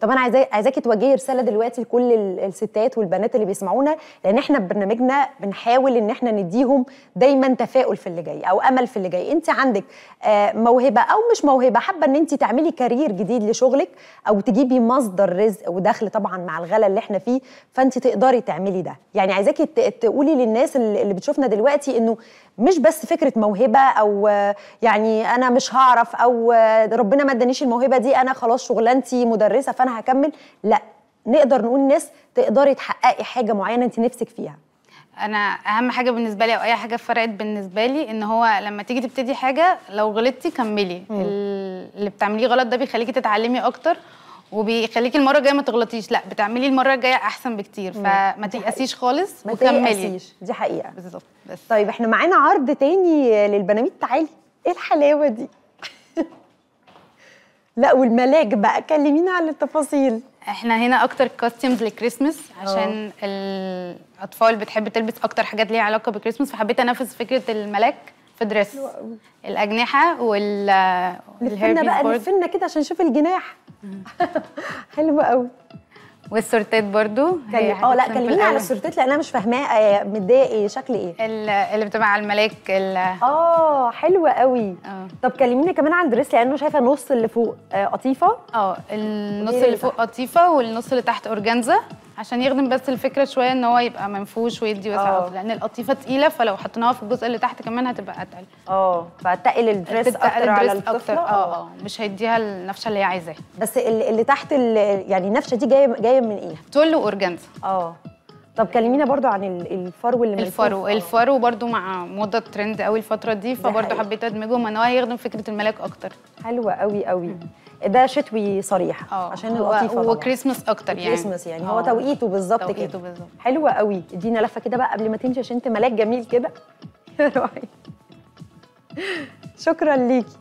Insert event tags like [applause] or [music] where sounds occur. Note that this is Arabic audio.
طب انا عايزة عايزاكي توجهي رساله دلوقتي لكل الستات والبنات اللي بيسمعونا لان احنا ببرنامجنا بنحاول ان احنا نديهم دايما تفاؤل في اللي جاي او امل في اللي جاي انت عندك آه، موهبه او مش موهبه حابه ان انت تعملي كارير جديد لشغلك او تجيبي مصدر رزق ودخل طبعا مع الغلا اللي احنا فيه فانت تقدري تعملي ده يعني عايزاكي تقولي للناس اللي بتشوفنا دلوقتي انه مش بس فكره موهبه او آه، يعني انا مش هعرف او آه، ربنا ما ادانيش الموهبه دي انا خلاص شغلانتي مدرسه فانا هكمل لا نقدر نقول ناس تقدري تحققي حاجه معينه انت نفسك فيها انا اهم حاجه بالنسبه لي او اي حاجه فرقت بالنسبه لي ان هو لما تيجي تبتدي حاجه لو غلطتي كملي مم. اللي بتعمليه غلط ده بيخليكي تتعلمي اكتر وبيخليكي المره الجايه ما تغلطيش لا بتعملي المره الجايه احسن بكتير فما تيأسيش خالص ما وكملي دي حقيقه بالظبط طيب احنا معانا عرض تاني للبناميت تعالي ايه الحلاوه دي لا والملاك بقى كلمينا عن التفاصيل احنا هنا اكتر كاستمز للكريسماس اه. عشان أوه. الاطفال بتحب تلبس اكتر حاجات ليها علاقه بالكريسماس فحبيت انفذ فكره الملاك في دريس الاجنحه وال لفنا بقى لفنا كده عشان نشوف الجناح [laughs] حلو قوي والسورتات برضو اه لا كلميني على السورتات لان انا مش فاهماه آه، متضايق ايه شكل ايه اللي بتبقى على الملاك اه حلوه قوي أوه. طب كلميني كمان عن الدريس لانه شايفه النص اللي فوق آه، قطيفه اه النص إيه اللي فوق قطيفه والنص اللي تحت اورجانزا عشان يخدم بس الفكره شويه ان هو يبقى منفوش ويدي وسع آه. لان القطيفه تقيله فلو حطيناها في الجزء اللي تحت كمان هتبقى اتقل اه فهتقل الدريس اكتر على الطفله آه،, آه. اه مش هيديها النفشه اللي هي عايزاها بس اللي, اللي تحت اللي يعني النفشه دي جايه جايه من ايه؟ تول واورجانزا اه طب كلمينا برضو عن الفرو اللي الفرو الفرو برضو مع موضه ترند قوي الفتره دي فبرضو حبيت ادمجه ان هو يخدم فكره الملاك اكتر حلوه قوي قوي ده شتوي صريح أوه. عشان هو كريسمس اكتر يعني كريسماس يعني أوه. هو آه، توقيته بالظبط كده توقيته بالظبط حلوه قوي ادينا لفه كده بقى قبل ما تمشي عشان انت ملاك جميل كده [laughs] شكرا ليكي